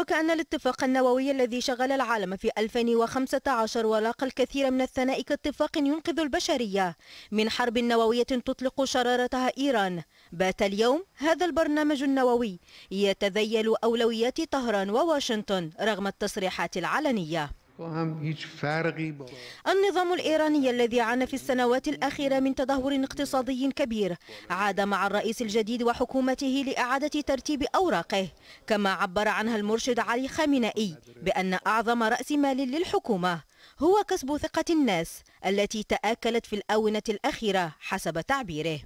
وكأن الاتفاق النووي الذي شغل العالم في 2015 ولاقى الكثير من الثناء كاتفاق ينقذ البشرية من حرب نووية تطلق شرارتها إيران بات اليوم هذا البرنامج النووي يتذيل أولويات طهران وواشنطن رغم التصريحات العلنية النظام الإيراني الذي عانى في السنوات الأخيرة من تدهور اقتصادي كبير عاد مع الرئيس الجديد وحكومته لإعادة ترتيب أوراقه كما عبر عنها المرشد علي خامنائي بأن أعظم رأس مال للحكومة هو كسب ثقة الناس التي تآكلت في الآونة الأخيرة حسب تعبيره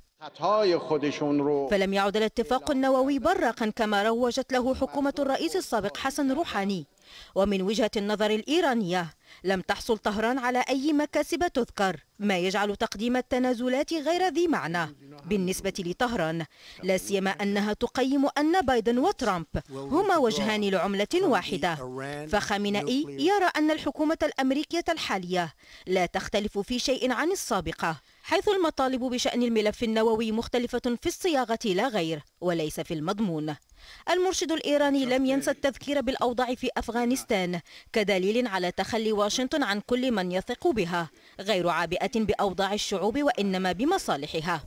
فلم يعد الاتفاق النووي براقا كما روجت له حكومة الرئيس السابق حسن روحاني ومن وجهة النظر الإيرانية لم تحصل طهران على أي مكاسب تذكر ما يجعل تقديم التنازلات غير ذي معنى بالنسبة لطهران لا سيما أنها تقيم أن بايدن وترامب هما وجهان لعملة واحدة فخامنئي يرى أن الحكومة الأمريكية الحالية لا تختلف في شيء عن السابقة حيث المطالب بشأن الملف النووي مختلفة في الصياغة لا غير وليس في المضمون المرشد الإيراني لم ينسى التذكير بالأوضاع في أفغانستان كدليل على تخلي واشنطن عن كل من يثق بها غير عابئة بأوضاع الشعوب وإنما بمصالحها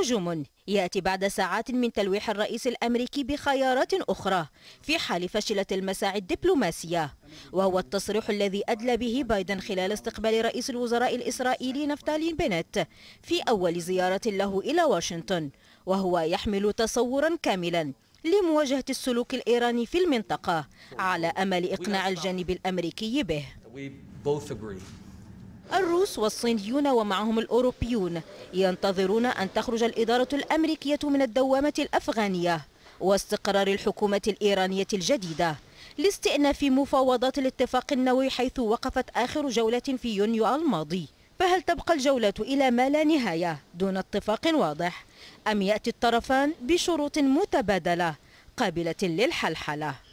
هجوم يأتي بعد ساعات من تلويح الرئيس الأمريكي بخيارات أخرى في حال فشلت المساعي الدبلوماسية وهو التصريح الذي أدلى به بايدن خلال استقبال رئيس الوزراء الإسرائيلي نفتالي بنت في أول زيارة له إلى واشنطن وهو يحمل تصورا كاملا لمواجهة السلوك الإيراني في المنطقة على أمل إقناع الجانب الأمريكي به الروس والصينيون ومعهم الأوروبيون ينتظرون أن تخرج الإدارة الأمريكية من الدوامة الأفغانية واستقرار الحكومة الإيرانية الجديدة لاستئناف مفاوضات الاتفاق النووي حيث وقفت آخر جولة في يونيو الماضي فهل تبقى الجولة إلى ما لا نهاية دون اتفاق واضح أم يأتي الطرفان بشروط متبادلة قابلة للحلحلة